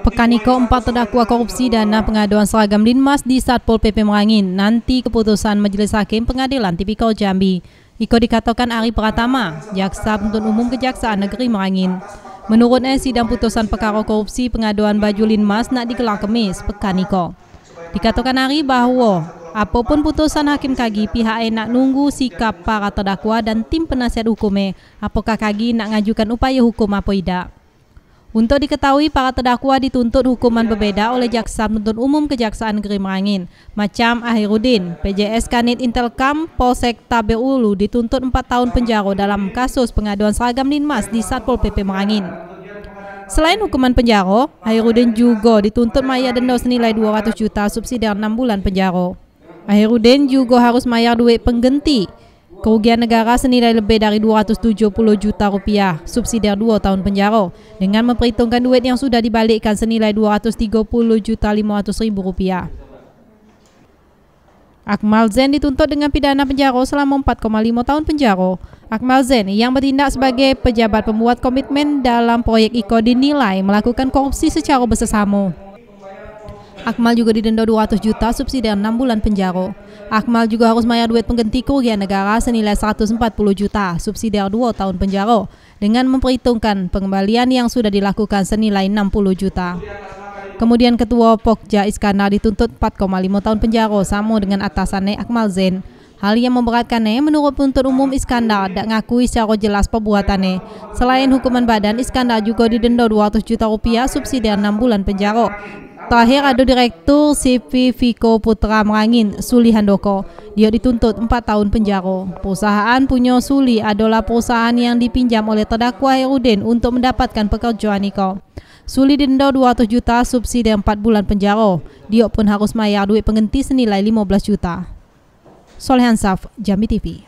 Pekaniko empat terdakwa korupsi dana pengaduan seragam Linmas di Satpol PP Merangin nanti keputusan Majelis Hakim Pengadilan tipikal Jambi. Iko dikatakan Ari Pratama, Jaksa Penuntut Umum Kejaksaan Negeri Merangin. Menurutnya sidang putusan perkara korupsi pengaduan baju Linmas nak digelar kemis pekaniko. Dikatakan Ari bahwa apapun putusan hakim kagi pihak nak nunggu sikap para terdakwa dan tim penasihat hukumnya apakah kagi nak ngajukan upaya hukum apa tidak. Untuk diketahui, para terdakwa dituntut hukuman berbeda oleh Jaksa Penuntut Umum Kejaksaan Negeri Merangin. Macam Ahirudin, PJS Kanit Intelkam Polsek Tabeulu dituntut 4 tahun penjara dalam kasus pengaduan seragam Linmas di Satpol PP Merangin. Selain hukuman penjara, Ahirudin juga dituntut maya denda senilai 200 juta subsidi 6 bulan penjara. Ahirudin juga harus mayar duit pengganti Kerugian negara senilai lebih dari 270 juta rupiah, subsidi dua tahun penjara, dengan memperhitungkan duit yang sudah dibalikkan senilai 230 juta 500 ribu rupiah. Akmal Zen dituntut dengan pidana penjara selama 4,5 tahun penjara. Akmal Zen yang bertindak sebagai pejabat pembuat komitmen dalam proyek IKO dinilai melakukan korupsi secara bersesamu. Akmal juga didenda 200 juta subsidi 6 bulan penjara. Akmal juga harus bayar duit pengganti kerugian negara senilai 140 juta subsidi 2 tahun penjara dengan memperhitungkan pengembalian yang sudah dilakukan senilai 60 juta. Kemudian Ketua Pokja Iskandar dituntut 4,5 tahun penjara sama dengan atasannya Akmal Zain. Hal yang memberatkannya menurut penuntut umum Iskandar tidak ngakui secara jelas perbuatannya. Selain hukuman badan, Iskandar juga didenda 200 juta rupiah subsidi 6 bulan penjara Terakhir ada Direktur CV Viko Putra Merangin, Suli Handoko. Dia dituntut 4 tahun penjara. Perusahaan punya Suli adalah perusahaan yang dipinjam oleh terdakwa Herudin untuk mendapatkan pekerjaan Niko. Suli denda 200 juta subsidi 4 bulan penjara. Dia pun harus mayar duit pengganti senilai 15 juta. Solehan Saf, Jambi TV.